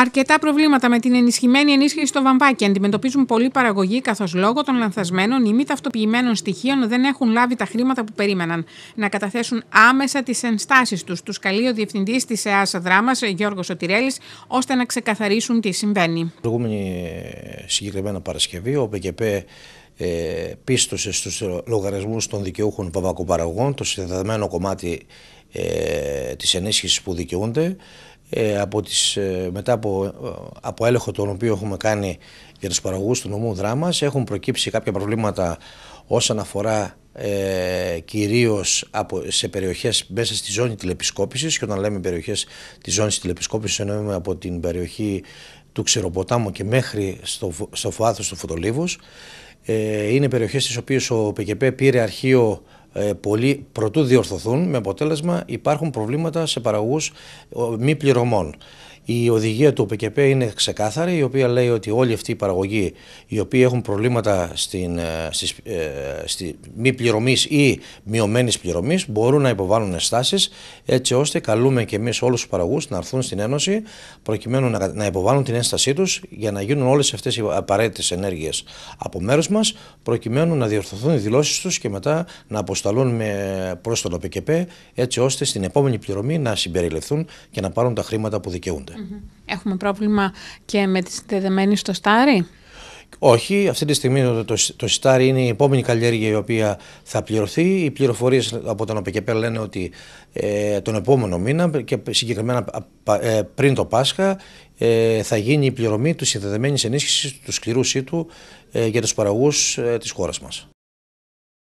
Αρκετά προβλήματα με την ενισχυμένη ενίσχυση στο βαμβάκι αντιμετωπίζουν πολλοί παραγωγοί, καθώς λόγω των λανθασμένων ή μη ταυτοποιημένων στοιχείων δεν έχουν λάβει τα χρήματα που περίμεναν. Να καταθέσουν άμεσα τις ενστάσεις τους, τους καλεί ο διευθυντής της ΕΑΣ Δράμας, Γιώργος Σωτηρέλης, ώστε να ξεκαθαρίσουν τι συμβαίνει. Την προηγούμενη ε, συγκεκριμένα Παρασκευή, ο ΠΚΠ ε, πίστοσε στους λογαριασμούς των δικαιούχων βαμβακοπαραγωγών το συνδεδεμένο κομμάτι ε, της ενίσχυσης που δικαιούνται ε, από τις, ε, μετά από, ε, από έλεγχο τον οποίο έχουμε κάνει για τους παραγωγούς του νομού δράμας έχουν προκύψει κάποια προβλήματα όσον αφορά ε, κυρίως από, σε περιοχές μέσα στη ζώνη τηλεπισκόπησης και όταν λέμε περιοχές της ζώνης τηλεπισκόπησης εννοούμε από την περιοχή του Ξεροποτάμου και μέχρι στο, στο φωάθος του Φωτολίβους. Ε, είναι περιοχές στις οποίες ο ΠΚΠ πήρε αρχείο ε, πολλοί πρωτού διορθωθούν, με αποτέλεσμα υπάρχουν προβλήματα σε παραγωγούς μη πληρωμών. Η οδηγία του ΟΠΚΠ είναι ξεκάθαρη, η οποία λέει ότι όλοι αυτοί οι παραγωγοί οι οποίοι έχουν προβλήματα στην, ε, στις, ε, στη μη πληρωμής ή μειωμένης πληρωμής μπορούν να υποβάλουν στάσεις, έτσι ώστε καλούμε και εμείς όλους τους παραγωγούς να έρθουν στην Ένωση προκειμένου να, να υποβάλουν την ένστασή τους για να γίνουν όλες αυτές οι απαραίτητες ενέργειες από μέρους μας, προκειμένου να διορθωθούν οι δηλώσεις τους και μετά να αποσταλούν προς τον ΟΠΚΠ, έτσι ώστε στην επόμενη πληρωμή να συμπεριληφθούν και να πάρουν τα χρήματα που δικαιούνται. Έχουμε πρόβλημα και με τη συνδεδεμένη στο στάρι. Όχι, αυτή τη στιγμή το, το, το είναι η επόμενη καλλιέργεια η οποία θα πληρωθεί. Οι πληροφορίες από τον ΟΠΕΚΕΠΕ λένε ότι ε, τον επόμενο μήνα και συγκεκριμένα ε, πριν το Πάσχα ε, θα γίνει η πληρωμή του συνδεδεμένης ενίσχυσης του σκληρού σύτου για τους παραγωγούς της χώρας μας.